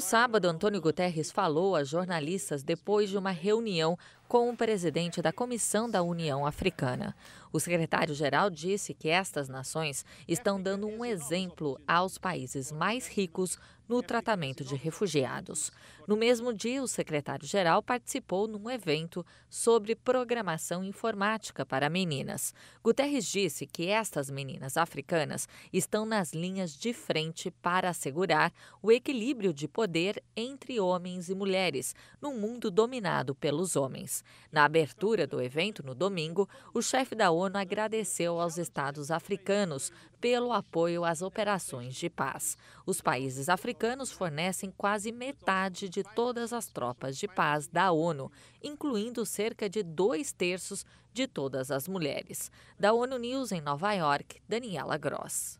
No sábado, Antônio Guterres falou a jornalistas depois de uma reunião com o presidente da Comissão da União Africana. O secretário-geral disse que estas nações estão dando um exemplo aos países mais ricos no tratamento de refugiados. No mesmo dia, o secretário-geral participou num evento sobre programação informática para meninas. Guterres disse que estas meninas africanas estão nas linhas de frente para assegurar o equilíbrio de poder entre homens e mulheres num mundo dominado pelos homens. Na abertura do evento, no domingo, o chefe da ONU agradeceu aos estados africanos pelo apoio às operações de paz. Os países africanos americanos fornecem quase metade de todas as tropas de paz da ONU, incluindo cerca de dois terços de todas as mulheres. Da ONU News em Nova York, Daniela Gross.